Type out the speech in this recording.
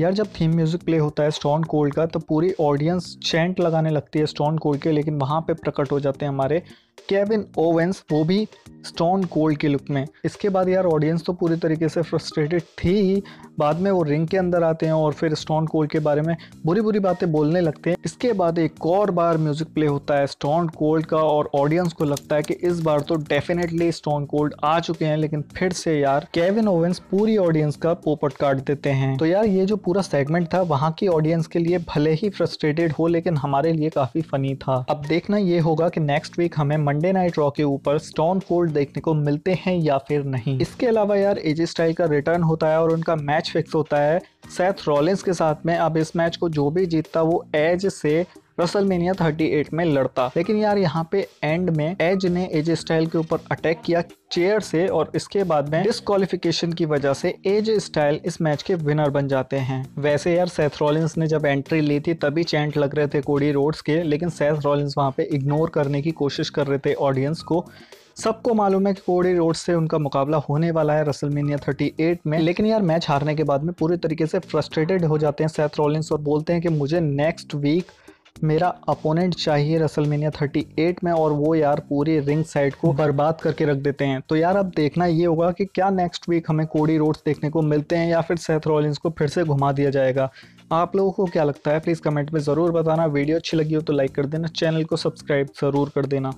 यार जब theme music play होता है स्टोन कोल्ड का तो पूरी ऑडियंस चैंट लगाने लगती है स्टोन कोल्ड के लेकिन वहाँ पे प्रकट हो जाते हैं हमारे केविन ओवेंस वो भी स्टोन कोल्ड के लुक में इसके बाद यार ऑडियंस तो पूरी तरीके से फ्रस्ट्रेटेड थी ही बाद में वो रिंग के अंदर आते हैं और फिर स्टोन कोल्ड के बारे में बुरी बुरी बातें बोलने लगते हैं इसके बाद एक और बार म्यूज़िक प्ले होता है स्टोन कोल्ड का और ऑडियंस को लगता है कि इस बार तो डेफिनेटली स्टोन कोल्ड आ चुके हैं लेकिन फिर से यार केविन ओवेंस पूरी ऑडियंस का पोपट काट देते हैं तो यार ये जो पूरा सेगमेंट था वहाँ की ऑडियंस के लिए भले ही फ्रस्ट्रेटेड हो लेकिन हमारे लिए काफ़ी फ़नी था अब देखना ये होगा कि नेक्स्ट वीक हमें मंडे नाइट रॉ के ऊपर स्टोन कोल्ड देखने को मिलते हैं या फिर नहीं इसके अलावा यार एजी स्टाइल का रिटर्न होता है और उनका मैच फिक्स होता है सेथ रॉलिंस के साथ में अब इस मैच को जो भी जीतता वो एज से रसलमेनिया 38 में लड़ता लेकिन यार यहाँ पे एंड में एज ने एज स्टाइल के ऊपर अटैक किया चेयर से और इसके बाद में डिस्कालिफिकेशन की वजह से एज स्टाइल इस मैच के विनर बन जाते हैं वैसे यार सेथ रॉलिंस ने जब एंट्री ली थी तभी चैंट लग रहे थे कोडी रोड्स के लेकिन सेथ रॉलिंस वहाँ पे इग्नोर करने की कोशिश कर रहे थे ऑडियंस को सबको मालूम है कि कोडी रोड से उनका मुकाबला होने वाला है रसलमेनिया 38 में लेकिन यार मैच हारने के बाद में पूरी तरीके से फ्रस्ट्रेटेड हो जाते हैं सेथ रॉलिंस और बोलते हैं कि मुझे नेक्स्ट वीक मेरा अपोनेंट चाहिए रसलमेनिया एट में और वो यार पूरी रिंग साइड को बर्बाद करके रख देते हैं तो यार अब देखना ये होगा कि क्या नेक्स्ट वीक हमें कोडी रोड्स देखने को मिलते हैं या फिर सेथ रॉलिंस को फिर से घुमा दिया जाएगा आप लोगों को क्या लगता है प्लीज़ कमेंट में ज़रूर बताना वीडियो अच्छी लगी हो तो लाइक कर देना चैनल को सब्सक्राइब ज़रूर कर देना